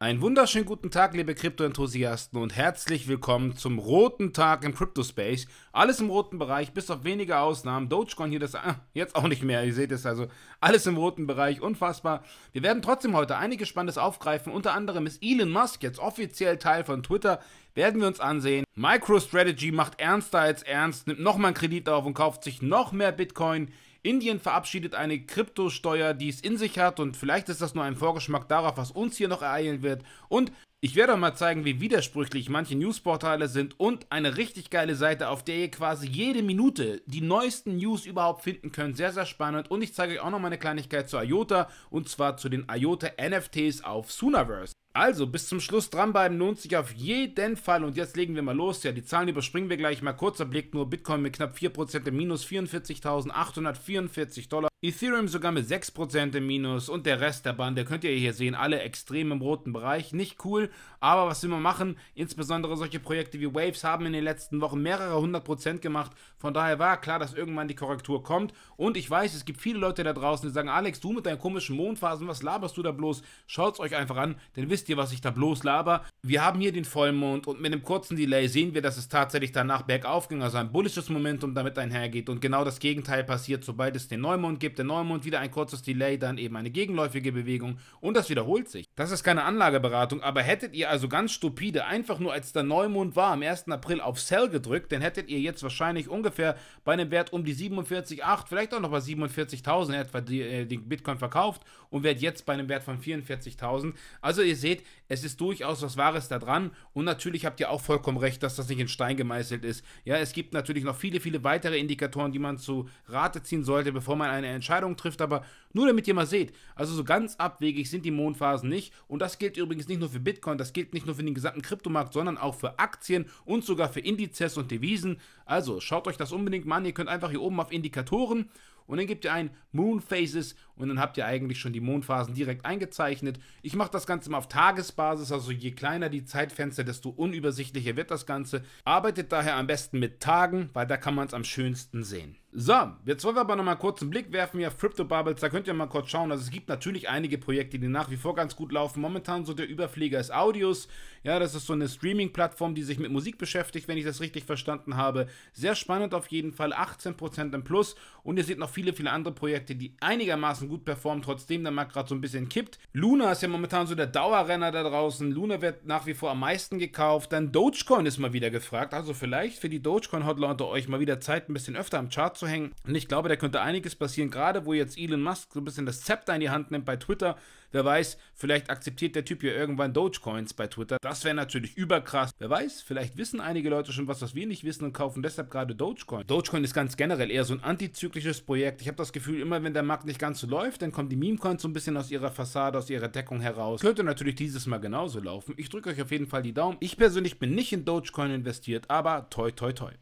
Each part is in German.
Einen wunderschönen guten Tag, liebe Krypto-Enthusiasten und herzlich willkommen zum roten Tag im Crypto-Space. Alles im roten Bereich, bis auf wenige Ausnahmen. Dogecoin hier, das ah, jetzt auch nicht mehr, ihr seht es also. Alles im roten Bereich, unfassbar. Wir werden trotzdem heute einiges Spannendes aufgreifen, unter anderem ist Elon Musk jetzt offiziell Teil von Twitter, werden wir uns ansehen. MicroStrategy macht ernster als ernst, nimmt nochmal einen Kredit auf und kauft sich noch mehr Bitcoin. Indien verabschiedet eine Kryptosteuer, die es in sich hat und vielleicht ist das nur ein Vorgeschmack darauf, was uns hier noch ereilen wird. Und ich werde euch mal zeigen, wie widersprüchlich manche Newsportale sind und eine richtig geile Seite, auf der ihr quasi jede Minute die neuesten News überhaupt finden könnt. Sehr, sehr spannend. Und ich zeige euch auch noch mal eine Kleinigkeit zu IOTA und zwar zu den IOTA NFTs auf Sunaverse. Also bis zum Schluss dranbleiben lohnt sich auf jeden Fall und jetzt legen wir mal los. Ja, die Zahlen überspringen wir gleich mal. Kurzer Blick nur, Bitcoin mit knapp 4% im Minus, 44.844 Dollar. Ethereum sogar mit 6% im Minus und der Rest der Bande könnt ihr hier sehen, alle extrem im roten Bereich. Nicht cool, aber was will man machen? Insbesondere solche Projekte wie Waves haben in den letzten Wochen mehrere 100% gemacht. Von daher war klar, dass irgendwann die Korrektur kommt. Und ich weiß, es gibt viele Leute da draußen, die sagen, Alex, du mit deinen komischen Mondphasen, was laberst du da bloß? Schaut's euch einfach an, denn wisst ihr, was ich da bloß laber. Wir haben hier den Vollmond und mit einem kurzen Delay sehen wir, dass es tatsächlich danach bergauf ging, also ein bullisches Momentum damit einhergeht. Und genau das Gegenteil passiert, sobald es den Neumond gibt gibt der Neumond wieder ein kurzes Delay, dann eben eine gegenläufige Bewegung und das wiederholt sich. Das ist keine Anlageberatung, aber hättet ihr also ganz stupide einfach nur als der Neumond war am 1. April auf Sell gedrückt, dann hättet ihr jetzt wahrscheinlich ungefähr bei einem Wert um die 47,8, vielleicht auch noch bei 47.000 etwa die, äh, den Bitcoin verkauft und wärt jetzt bei einem Wert von 44.000. Also ihr seht, es ist durchaus was Wahres da dran und natürlich habt ihr auch vollkommen recht, dass das nicht in Stein gemeißelt ist. Ja, es gibt natürlich noch viele, viele weitere Indikatoren, die man zu Rate ziehen sollte, bevor man eine Entscheidungen trifft, aber nur damit ihr mal seht, also so ganz abwegig sind die Mondphasen nicht und das gilt übrigens nicht nur für Bitcoin, das gilt nicht nur für den gesamten Kryptomarkt, sondern auch für Aktien und sogar für Indizes und Devisen. Also schaut euch das unbedingt mal an, ihr könnt einfach hier oben auf Indikatoren und dann gebt ihr ein Moon Phases und dann habt ihr eigentlich schon die Mondphasen direkt eingezeichnet. Ich mache das Ganze mal auf Tagesbasis, also je kleiner die Zeitfenster, desto unübersichtlicher wird das Ganze. Arbeitet daher am besten mit Tagen, weil da kann man es am schönsten sehen. So, jetzt wollen wir aber nochmal kurz einen Blick werfen hier auf Crypto Bubbles. Da könnt ihr mal kurz schauen. Also es gibt natürlich einige Projekte, die nach wie vor ganz gut laufen. Momentan so der Überflieger ist Audios. Ja, das ist so eine Streaming-Plattform, die sich mit Musik beschäftigt, wenn ich das richtig verstanden habe. Sehr spannend auf jeden Fall. 18% im Plus. Und ihr seht noch viele, viele andere Projekte, die einigermaßen gut performen, trotzdem der Markt gerade so ein bisschen kippt. Luna ist ja momentan so der Dauerrenner da draußen. Luna wird nach wie vor am meisten gekauft. Dann Dogecoin ist mal wieder gefragt. Also vielleicht für die Dogecoin-Hodler unter euch mal wieder Zeit, ein bisschen öfter am Chart zu hängen. Und ich glaube, da könnte einiges passieren, gerade wo jetzt Elon Musk so ein bisschen das Zepter in die Hand nimmt bei Twitter. Wer weiß, vielleicht akzeptiert der Typ ja irgendwann Dogecoins bei Twitter. Das wäre natürlich überkrass. Wer weiß, vielleicht wissen einige Leute schon was, was wir nicht wissen und kaufen deshalb gerade Dogecoin. Dogecoin ist ganz generell eher so ein antizyklisches optisches Projekt. Ich habe das Gefühl, immer wenn der Markt nicht ganz so läuft, dann kommen die Meme-Coins so ein bisschen aus ihrer Fassade, aus ihrer Deckung heraus. Könnte natürlich dieses Mal genauso laufen. Ich drücke euch auf jeden Fall die Daumen. Ich persönlich bin nicht in Dogecoin investiert, aber toi toi toi.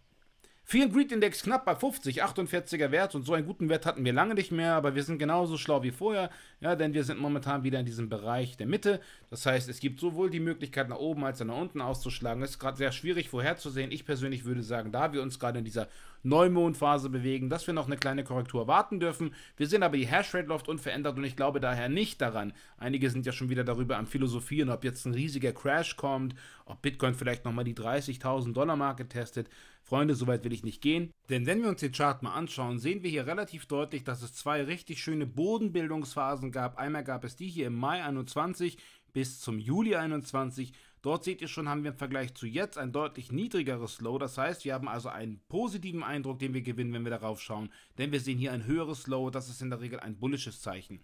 Vielen Greed Index knapp bei 50, 48er Wert und so einen guten Wert hatten wir lange nicht mehr, aber wir sind genauso schlau wie vorher, ja, denn wir sind momentan wieder in diesem Bereich der Mitte. Das heißt, es gibt sowohl die Möglichkeit nach oben als auch nach unten auszuschlagen. Das ist gerade sehr schwierig vorherzusehen. Ich persönlich würde sagen, da wir uns gerade in dieser Neumondphase bewegen, dass wir noch eine kleine Korrektur warten dürfen. Wir sehen aber, die Hashrate läuft unverändert und ich glaube daher nicht daran. Einige sind ja schon wieder darüber am Philosophieren, ob jetzt ein riesiger Crash kommt, ob Bitcoin vielleicht nochmal die 30.000 Dollar Marke testet. Freunde, so weit will ich nicht gehen. Denn wenn wir uns den Chart mal anschauen, sehen wir hier relativ deutlich, dass es zwei richtig schöne Bodenbildungsphasen gab. Einmal gab es die hier im Mai 21 bis zum Juli 21 Dort seht ihr schon, haben wir im Vergleich zu jetzt ein deutlich niedrigeres Low. Das heißt, wir haben also einen positiven Eindruck, den wir gewinnen, wenn wir darauf schauen. Denn wir sehen hier ein höheres Low. Das ist in der Regel ein bullisches Zeichen.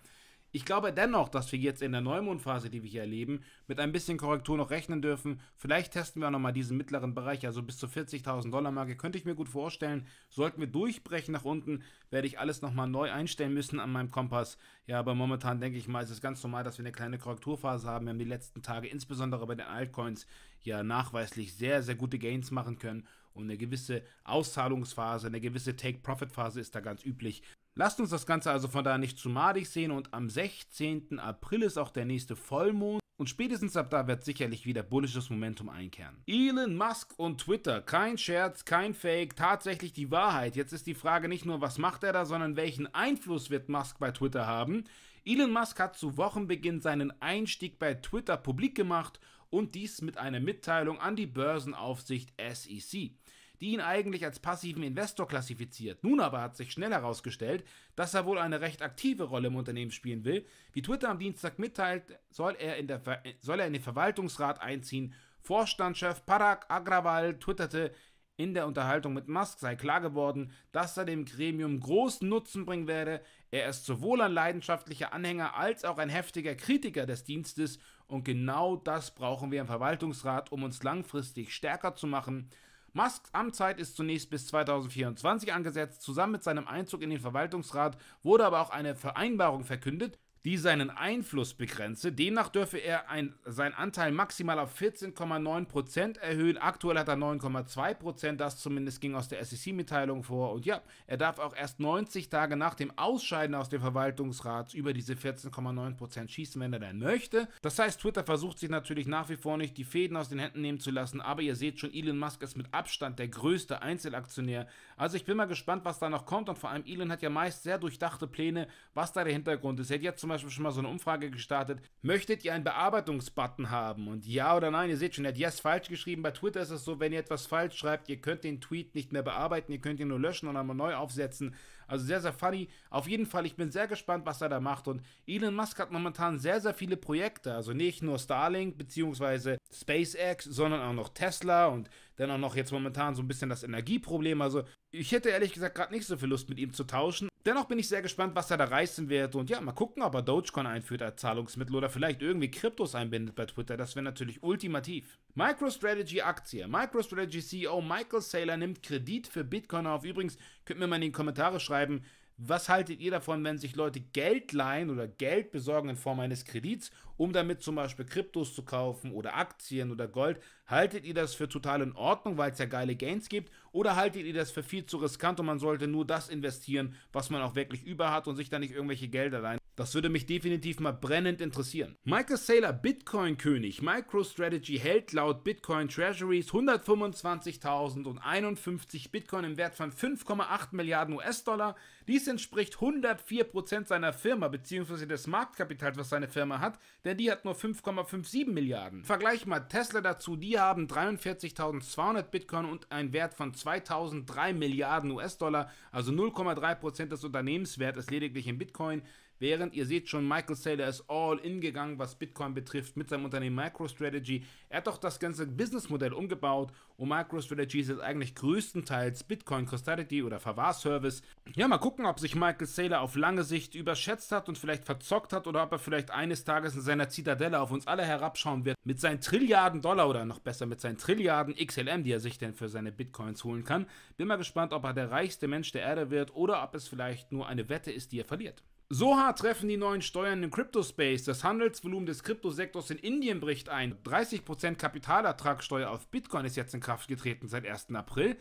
Ich glaube dennoch, dass wir jetzt in der Neumondphase, die wir hier erleben, mit ein bisschen Korrektur noch rechnen dürfen. Vielleicht testen wir auch nochmal diesen mittleren Bereich, also bis zur 40.000 Dollar Marke, könnte ich mir gut vorstellen. Sollten wir durchbrechen nach unten, werde ich alles nochmal neu einstellen müssen an meinem Kompass. Ja, aber momentan denke ich mal, ist es ganz normal, dass wir eine kleine Korrekturphase haben. Wir haben die letzten Tage, insbesondere bei den Altcoins, ja nachweislich sehr, sehr gute Gains machen können. Und eine gewisse Auszahlungsphase, eine gewisse Take-Profit-Phase ist da ganz üblich. Lasst uns das Ganze also von da nicht zu madig sehen und am 16. April ist auch der nächste Vollmond und spätestens ab da wird sicherlich wieder bullisches Momentum einkehren. Elon Musk und Twitter, kein Scherz, kein Fake, tatsächlich die Wahrheit. Jetzt ist die Frage nicht nur, was macht er da, sondern welchen Einfluss wird Musk bei Twitter haben? Elon Musk hat zu Wochenbeginn seinen Einstieg bei Twitter publik gemacht und dies mit einer Mitteilung an die Börsenaufsicht SEC die ihn eigentlich als passiven Investor klassifiziert. Nun aber hat sich schnell herausgestellt, dass er wohl eine recht aktive Rolle im Unternehmen spielen will. Wie Twitter am Dienstag mitteilt, soll er in, der, soll er in den Verwaltungsrat einziehen. Vorstandschef Parag Agrawal twitterte, in der Unterhaltung mit Musk sei klar geworden, dass er dem Gremium großen Nutzen bringen werde. Er ist sowohl ein leidenschaftlicher Anhänger als auch ein heftiger Kritiker des Dienstes und genau das brauchen wir im Verwaltungsrat, um uns langfristig stärker zu machen. Musks Amtszeit ist zunächst bis 2024 angesetzt. Zusammen mit seinem Einzug in den Verwaltungsrat wurde aber auch eine Vereinbarung verkündet, die seinen Einfluss begrenze. Demnach dürfe er ein, seinen Anteil maximal auf 14,9% erhöhen. Aktuell hat er 9,2%, das zumindest ging aus der SEC-Mitteilung vor. Und ja, er darf auch erst 90 Tage nach dem Ausscheiden aus dem Verwaltungsrat über diese 14,9% schießen, wenn er denn möchte. Das heißt, Twitter versucht sich natürlich nach wie vor nicht die Fäden aus den Händen nehmen zu lassen, aber ihr seht schon, Elon Musk ist mit Abstand der größte Einzelaktionär. Also ich bin mal gespannt, was da noch kommt und vor allem Elon hat ja meist sehr durchdachte Pläne, was da der Hintergrund ist. Er hat jetzt zum Beispiel schon mal so eine Umfrage gestartet. Möchtet ihr einen Bearbeitungsbutton haben? Und ja oder nein, ihr seht schon, er hat Yes falsch geschrieben. Bei Twitter ist es so, wenn ihr etwas falsch schreibt, ihr könnt den Tweet nicht mehr bearbeiten, ihr könnt ihn nur löschen und einmal neu aufsetzen. Also sehr, sehr funny. Auf jeden Fall, ich bin sehr gespannt, was er da macht. Und Elon Musk hat momentan sehr, sehr viele Projekte. Also nicht nur Starlink bzw. SpaceX, sondern auch noch Tesla und dann auch noch jetzt momentan so ein bisschen das Energieproblem. Also ich hätte ehrlich gesagt gerade nicht so viel Lust mit ihm zu tauschen, Dennoch bin ich sehr gespannt, was er da reißen wird. Und ja, mal gucken, ob er Dogecoin einführt als Zahlungsmittel oder vielleicht irgendwie Kryptos einbindet bei Twitter. Das wäre natürlich ultimativ. MicroStrategy-Aktie. MicroStrategy-CEO Michael Saylor nimmt Kredit für Bitcoin auf. Übrigens, könnt mir mal in die Kommentare schreiben, was haltet ihr davon, wenn sich Leute Geld leihen oder Geld besorgen in Form eines Kredits, um damit zum Beispiel Kryptos zu kaufen oder Aktien oder Gold? Haltet ihr das für total in Ordnung, weil es ja geile Gains gibt? Oder haltet ihr das für viel zu riskant und man sollte nur das investieren, was man auch wirklich über hat und sich da nicht irgendwelche Gelder rein? Das würde mich definitiv mal brennend interessieren. Michael Saylor, Bitcoin-König. MicroStrategy hält laut Bitcoin Treasuries 125.051 Bitcoin im Wert von 5,8 Milliarden US-Dollar. Dies entspricht 104% seiner Firma bzw. des Marktkapitals, was seine Firma hat, denn die hat nur 5,57 Milliarden. Vergleich mal Tesla dazu, die haben 43.200 Bitcoin und einen Wert von 2.003 Milliarden US-Dollar, also 0,3% des Unternehmenswertes lediglich in Bitcoin. Während ihr seht schon, Michael Saylor ist all in gegangen, was Bitcoin betrifft, mit seinem Unternehmen MicroStrategy. Er hat doch das ganze Businessmodell umgebaut und MicroStrategy ist jetzt eigentlich größtenteils Bitcoin Custody oder Verwahrservice. Ja, mal gucken, ob sich Michael Saylor auf lange Sicht überschätzt hat und vielleicht verzockt hat oder ob er vielleicht eines Tages in seiner Zitadelle auf uns alle herabschauen wird mit seinen Trilliarden Dollar oder noch besser mit seinen Trilliarden XLM, die er sich denn für seine Bitcoins holen kann. Bin mal gespannt, ob er der reichste Mensch der Erde wird oder ob es vielleicht nur eine Wette ist, die er verliert. So hart treffen die neuen Steuern im Crypto-Space. Das Handelsvolumen des Kryptosektors in Indien bricht ein. 30% Kapitalertragssteuer auf Bitcoin ist jetzt in Kraft getreten seit 1. April.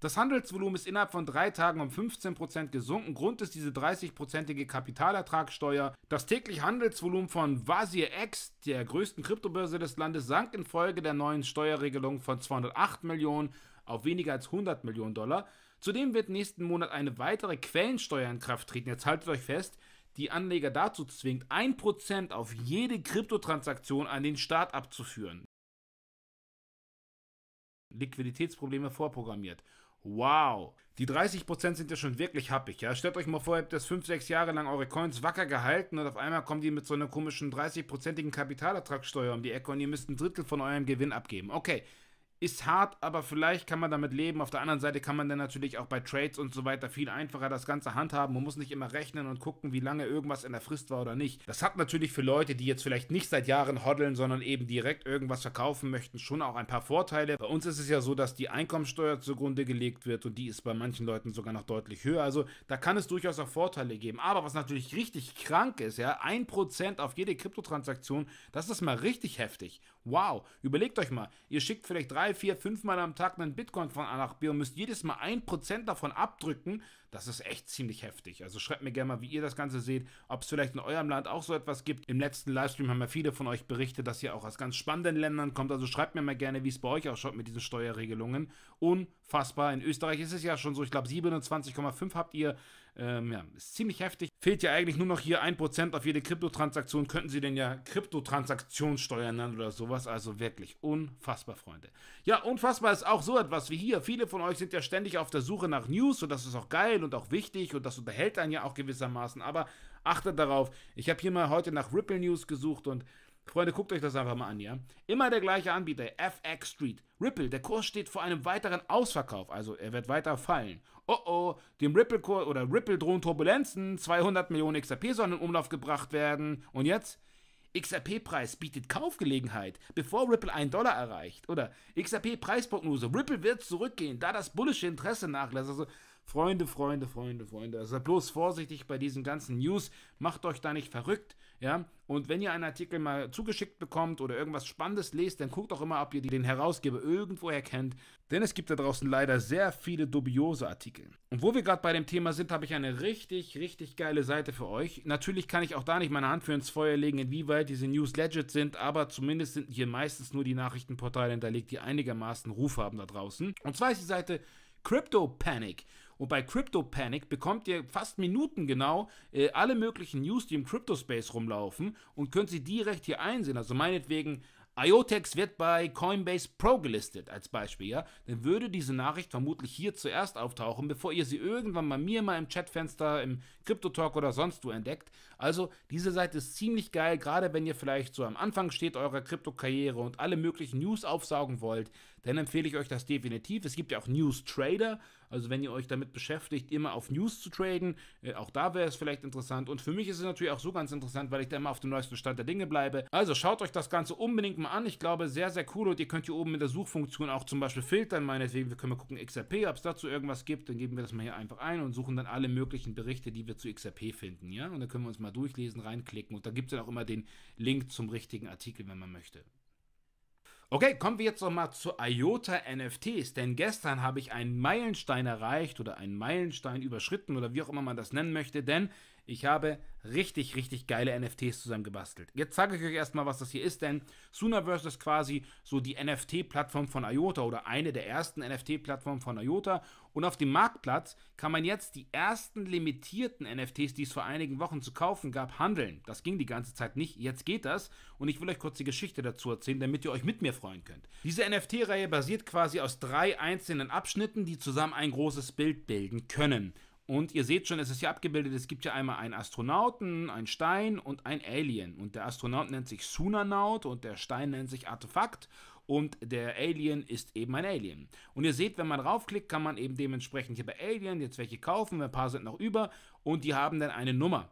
Das Handelsvolumen ist innerhalb von drei Tagen um 15% gesunken. Grund ist diese 30%ige Kapitalertragssteuer. Das tägliche Handelsvolumen von Vasir X, der größten Kryptobörse des Landes, sank infolge der neuen Steuerregelung von 208 Millionen auf weniger als 100 Millionen Dollar. Zudem wird nächsten Monat eine weitere Quellensteuer in Kraft treten. Jetzt haltet euch fest, die Anleger dazu zwingt, 1% auf jede Kryptotransaktion an den Staat abzuführen. Liquiditätsprobleme vorprogrammiert. Wow. Die 30% sind ja schon wirklich happig, ja? Stellt euch mal vor, ihr habt das 5, 6 Jahre lang eure Coins wacker gehalten und auf einmal kommen die mit so einer komischen 30%igen Kapitalertragssteuer um die Ecke und ihr müsst ein Drittel von eurem Gewinn abgeben. Okay, ist hart, aber vielleicht kann man damit leben. Auf der anderen Seite kann man dann natürlich auch bei Trades und so weiter viel einfacher das Ganze handhaben. Man muss nicht immer rechnen und gucken, wie lange irgendwas in der Frist war oder nicht. Das hat natürlich für Leute, die jetzt vielleicht nicht seit Jahren hodeln, sondern eben direkt irgendwas verkaufen möchten, schon auch ein paar Vorteile. Bei uns ist es ja so, dass die Einkommensteuer zugrunde gelegt wird und die ist bei manchen Leuten sogar noch deutlich höher. Also da kann es durchaus auch Vorteile geben. Aber was natürlich richtig krank ist, ja, 1% auf jede Kryptotransaktion, das ist mal richtig heftig. Wow, überlegt euch mal, ihr schickt vielleicht drei, vier, fünf Mal am Tag einen Bitcoin von A nach B und müsst jedes Mal ein Prozent davon abdrücken. Das ist echt ziemlich heftig. Also schreibt mir gerne mal, wie ihr das Ganze seht, ob es vielleicht in eurem Land auch so etwas gibt. Im letzten Livestream haben ja viele von euch berichtet, dass ihr auch aus ganz spannenden Ländern kommt. Also schreibt mir mal gerne, wie es bei euch ausschaut mit diesen Steuerregelungen. Unfassbar. In Österreich ist es ja schon so, ich glaube 27,5 habt ihr ähm, ja, ist ziemlich heftig. Fehlt ja eigentlich nur noch hier 1% auf jede Kryptotransaktion. Könnten sie denn ja Kryptotransaktionssteuer nennen oder sowas. Also wirklich unfassbar, Freunde. Ja, unfassbar ist auch so etwas wie hier. Viele von euch sind ja ständig auf der Suche nach News und das ist auch geil und auch wichtig und das unterhält einen ja auch gewissermaßen. Aber achtet darauf. Ich habe hier mal heute nach Ripple News gesucht und Freunde, guckt euch das einfach mal an, ja? Immer der gleiche Anbieter, FX Street. Ripple, der Kurs steht vor einem weiteren Ausverkauf, also er wird weiter fallen oh oh, dem Ripple kurs oder Ripple drohen Turbulenzen, 200 Millionen XRP sollen in Umlauf gebracht werden. Und jetzt? XRP-Preis bietet Kaufgelegenheit, bevor Ripple 1 Dollar erreicht. Oder XRP-Preisprognose, Ripple wird zurückgehen, da das bullische Interesse nachlässt. Also, Freunde, Freunde, Freunde, Freunde. Also bloß vorsichtig bei diesen ganzen News. Macht euch da nicht verrückt. Ja, und wenn ihr einen Artikel mal zugeschickt bekommt oder irgendwas Spannendes lest, dann guckt doch immer, ob ihr den Herausgeber irgendwoher kennt. Denn es gibt da draußen leider sehr viele dubiose Artikel. Und wo wir gerade bei dem Thema sind, habe ich eine richtig, richtig geile Seite für euch. Natürlich kann ich auch da nicht meine Hand für ins Feuer legen, inwieweit diese News legit sind, aber zumindest sind hier meistens nur die Nachrichtenportale hinterlegt, die einigermaßen Ruf haben da draußen. Und zwar ist die Seite Crypto Panic. Und bei Crypto Panic bekommt ihr fast minutengenau äh, alle möglichen News, die im Crypto-Space rumlaufen und könnt sie direkt hier einsehen. Also meinetwegen, IOTEX wird bei Coinbase Pro gelistet, als Beispiel, ja, dann würde diese Nachricht vermutlich hier zuerst auftauchen, bevor ihr sie irgendwann bei mir mal im Chatfenster, im Crypto-Talk oder sonst wo entdeckt. Also, diese Seite ist ziemlich geil, gerade wenn ihr vielleicht so am Anfang steht eurer Krypto-Karriere und alle möglichen News aufsaugen wollt dann empfehle ich euch das definitiv. Es gibt ja auch News Trader, also wenn ihr euch damit beschäftigt, immer auf News zu traden, äh, auch da wäre es vielleicht interessant. Und für mich ist es natürlich auch so ganz interessant, weil ich da immer auf dem neuesten Stand der Dinge bleibe. Also schaut euch das Ganze unbedingt mal an. Ich glaube, sehr, sehr cool. Und ihr könnt hier oben in der Suchfunktion auch zum Beispiel filtern. Meinetwegen, wir können mal gucken, XRP, ob es dazu irgendwas gibt. Dann geben wir das mal hier einfach ein und suchen dann alle möglichen Berichte, die wir zu XRP finden. Ja, und dann können wir uns mal durchlesen, reinklicken. Und da gibt es dann auch immer den Link zum richtigen Artikel, wenn man möchte. Okay, kommen wir jetzt nochmal zu IOTA NFTs, denn gestern habe ich einen Meilenstein erreicht oder einen Meilenstein überschritten oder wie auch immer man das nennen möchte, denn ich habe richtig, richtig geile NFTs zusammengebastelt. Jetzt zeige ich euch erstmal, was das hier ist, denn Sunaverse ist quasi so die NFT-Plattform von IOTA oder eine der ersten NFT-Plattformen von IOTA. Und auf dem Marktplatz kann man jetzt die ersten limitierten NFTs, die es vor einigen Wochen zu kaufen gab, handeln. Das ging die ganze Zeit nicht. Jetzt geht das. Und ich will euch kurz die Geschichte dazu erzählen, damit ihr euch mit mir freuen könnt. Diese NFT-Reihe basiert quasi aus drei einzelnen Abschnitten, die zusammen ein großes Bild bilden können. Und ihr seht schon, es ist hier abgebildet, es gibt ja einmal einen Astronauten, einen Stein und ein Alien. Und der Astronaut nennt sich Sunanaut und der Stein nennt sich Artefakt und der Alien ist eben ein Alien. Und ihr seht, wenn man draufklickt, kann man eben dementsprechend hier bei Alien jetzt welche kaufen, ein paar sind noch über und die haben dann eine Nummer.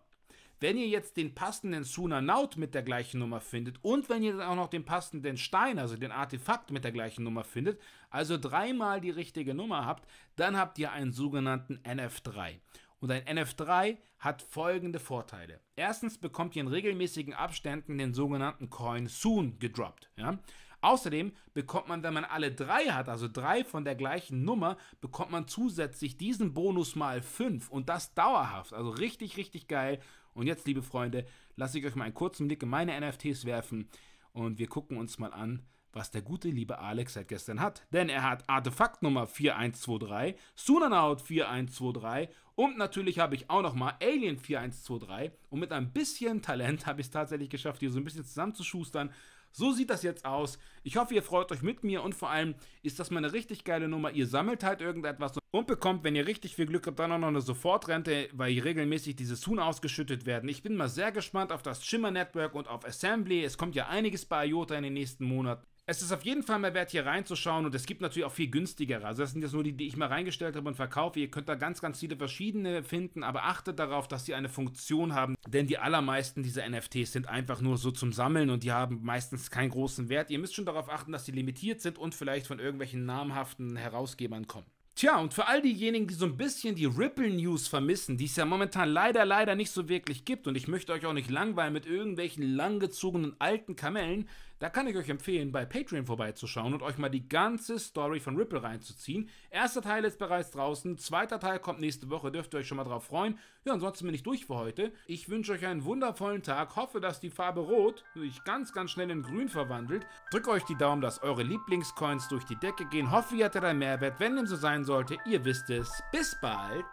Wenn ihr jetzt den passenden Naut mit der gleichen Nummer findet und wenn ihr dann auch noch den passenden Stein, also den Artefakt mit der gleichen Nummer findet, also dreimal die richtige Nummer habt, dann habt ihr einen sogenannten NF3. Und ein NF3 hat folgende Vorteile. Erstens bekommt ihr in regelmäßigen Abständen den sogenannten Coin Soon gedroppt. Ja? Außerdem bekommt man, wenn man alle drei hat, also drei von der gleichen Nummer, bekommt man zusätzlich diesen Bonus mal fünf und das dauerhaft. Also richtig, richtig geil. Und jetzt, liebe Freunde, lasse ich euch mal einen kurzen Blick in meine NFTs werfen und wir gucken uns mal an, was der gute liebe Alex seit gestern hat. Denn er hat Artefakt Nummer 4123, Sunanaut 4123 und natürlich habe ich auch nochmal Alien 4123 und mit ein bisschen Talent habe ich es tatsächlich geschafft, hier so ein bisschen zusammenzuschustern so sieht das jetzt aus. Ich hoffe, ihr freut euch mit mir und vor allem ist das mal eine richtig geile Nummer. Ihr sammelt halt irgendetwas und bekommt, wenn ihr richtig viel Glück habt, dann auch noch eine Sofortrente, weil hier regelmäßig diese Soon ausgeschüttet werden. Ich bin mal sehr gespannt auf das Shimmer Network und auf Assembly. Es kommt ja einiges bei IOTA in den nächsten Monaten es ist auf jeden Fall mehr wert, hier reinzuschauen und es gibt natürlich auch viel günstigere. Also das sind jetzt nur die, die ich mal reingestellt habe und verkaufe. Ihr könnt da ganz, ganz viele verschiedene finden, aber achtet darauf, dass sie eine Funktion haben, denn die allermeisten dieser NFTs sind einfach nur so zum Sammeln und die haben meistens keinen großen Wert. Ihr müsst schon darauf achten, dass sie limitiert sind und vielleicht von irgendwelchen namhaften Herausgebern kommen. Tja, und für all diejenigen, die so ein bisschen die Ripple News vermissen, die es ja momentan leider, leider nicht so wirklich gibt, und ich möchte euch auch nicht langweilen mit irgendwelchen langgezogenen alten Kamellen, da kann ich euch empfehlen, bei Patreon vorbeizuschauen und euch mal die ganze Story von Ripple reinzuziehen. Erster Teil ist bereits draußen, zweiter Teil kommt nächste Woche, dürft ihr euch schon mal drauf freuen. Ja, ansonsten bin ich durch für heute. Ich wünsche euch einen wundervollen Tag, hoffe, dass die Farbe Rot sich ganz, ganz schnell in Grün verwandelt. Drückt euch die Daumen, dass eure Lieblingscoins durch die Decke gehen. Hoffe, ihr hattet einen Mehrwert. Wenn dem so sein sollte, ihr wisst es. Bis bald.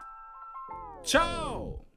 Ciao!